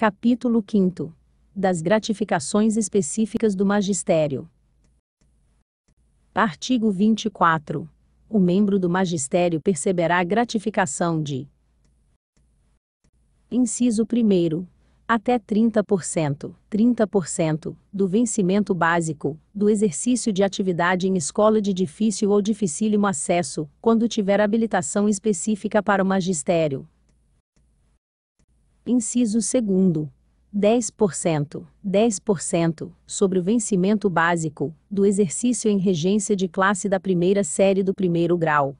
Capítulo 5 Das gratificações específicas do magistério. Artigo 24. O membro do magistério perceberá a gratificação de Inciso 1 até 30%, 30% do vencimento básico do exercício de atividade em escola de difícil ou dificílimo acesso, quando tiver habilitação específica para o magistério, Inciso 2. 10%, 10%, sobre o vencimento básico, do exercício em regência de classe da primeira série do primeiro grau.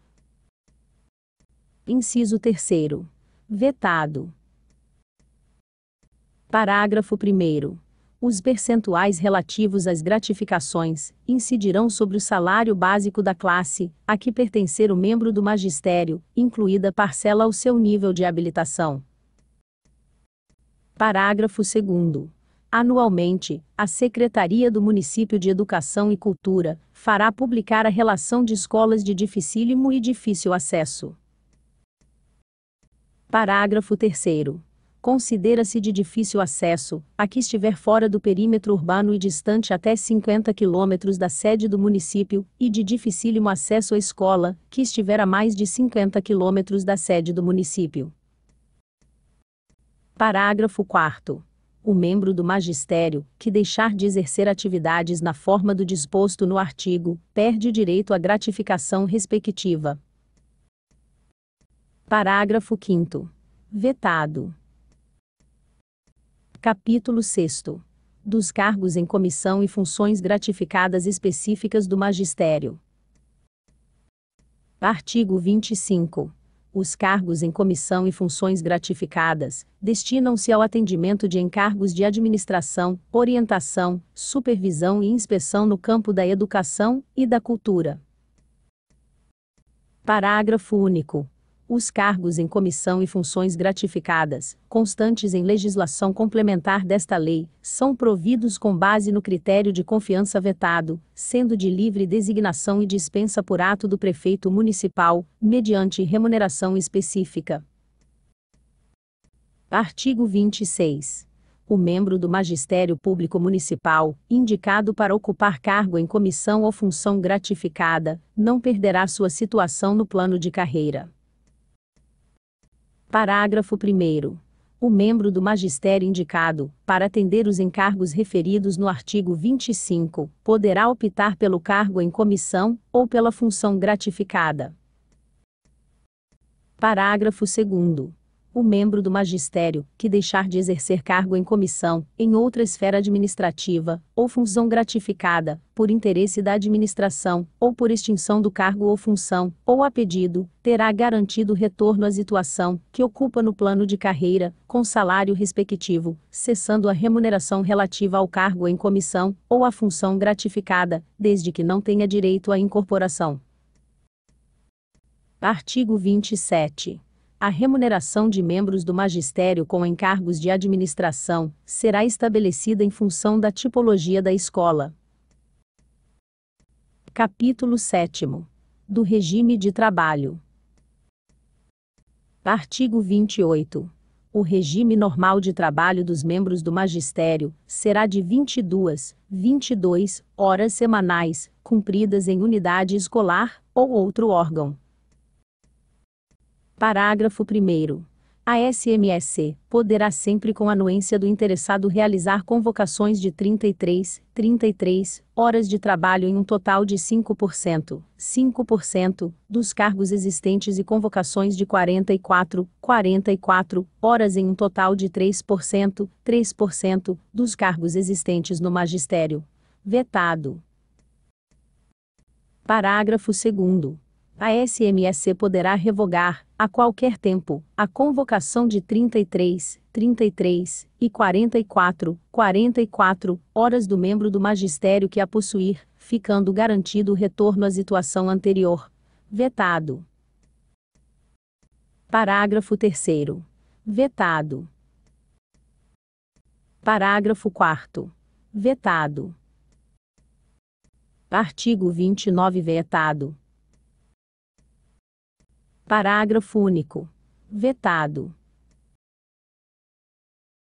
Inciso 3. Vetado. Parágrafo 1. Os percentuais relativos às gratificações incidirão sobre o salário básico da classe a que pertencer o membro do magistério, incluída parcela ao seu nível de habilitação. Parágrafo 2. Anualmente, a Secretaria do Município de Educação e Cultura fará publicar a relação de escolas de dificílimo e difícil acesso. Parágrafo 3. Considera-se de difícil acesso a que estiver fora do perímetro urbano e distante até 50 quilômetros da sede do município, e de dificílimo acesso à escola, que estiver a mais de 50 quilômetros da sede do município. Parágrafo 4 o membro do magistério, que deixar de exercer atividades na forma do disposto no artigo, perde direito à gratificação respectiva. Parágrafo 5. Vetado. Capítulo 6. Dos cargos em comissão e funções gratificadas específicas do magistério. Artigo 25. Os cargos em comissão e funções gratificadas destinam-se ao atendimento de encargos de administração, orientação, supervisão e inspeção no campo da educação e da cultura. Parágrafo único os cargos em comissão e funções gratificadas, constantes em legislação complementar desta lei, são providos com base no critério de confiança vetado, sendo de livre designação e dispensa por ato do prefeito municipal, mediante remuneração específica. Artigo 26. O membro do Magistério Público Municipal, indicado para ocupar cargo em comissão ou função gratificada, não perderá sua situação no plano de carreira. Parágrafo 1. O membro do magistério indicado, para atender os encargos referidos no artigo 25, poderá optar pelo cargo em comissão ou pela função gratificada. Parágrafo 2 o membro do magistério que deixar de exercer cargo em comissão, em outra esfera administrativa, ou função gratificada, por interesse da administração, ou por extinção do cargo ou função, ou a pedido, terá garantido retorno à situação que ocupa no plano de carreira, com salário respectivo, cessando a remuneração relativa ao cargo em comissão, ou à função gratificada, desde que não tenha direito à incorporação. Artigo 27. A remuneração de membros do magistério com encargos de administração será estabelecida em função da tipologia da escola. Capítulo 7 Do regime de trabalho. Artigo 28. O regime normal de trabalho dos membros do magistério será de 22, 22 horas semanais, cumpridas em unidade escolar ou outro órgão. Parágrafo 1. A SMSC poderá sempre com anuência do interessado realizar convocações de 33, 33 horas de trabalho em um total de 5%, 5% dos cargos existentes e convocações de 44, 44 horas em um total de 3%, 3% dos cargos existentes no magistério. Vetado. Parágrafo 2 a SMSC poderá revogar, a qualquer tempo, a convocação de 33, 33 e 44, 44 horas do membro do magistério que a possuir, ficando garantido o retorno à situação anterior. Vetado. Parágrafo 3. Vetado. Parágrafo 4. Vetado. Artigo 29 vetado Parágrafo único. Vetado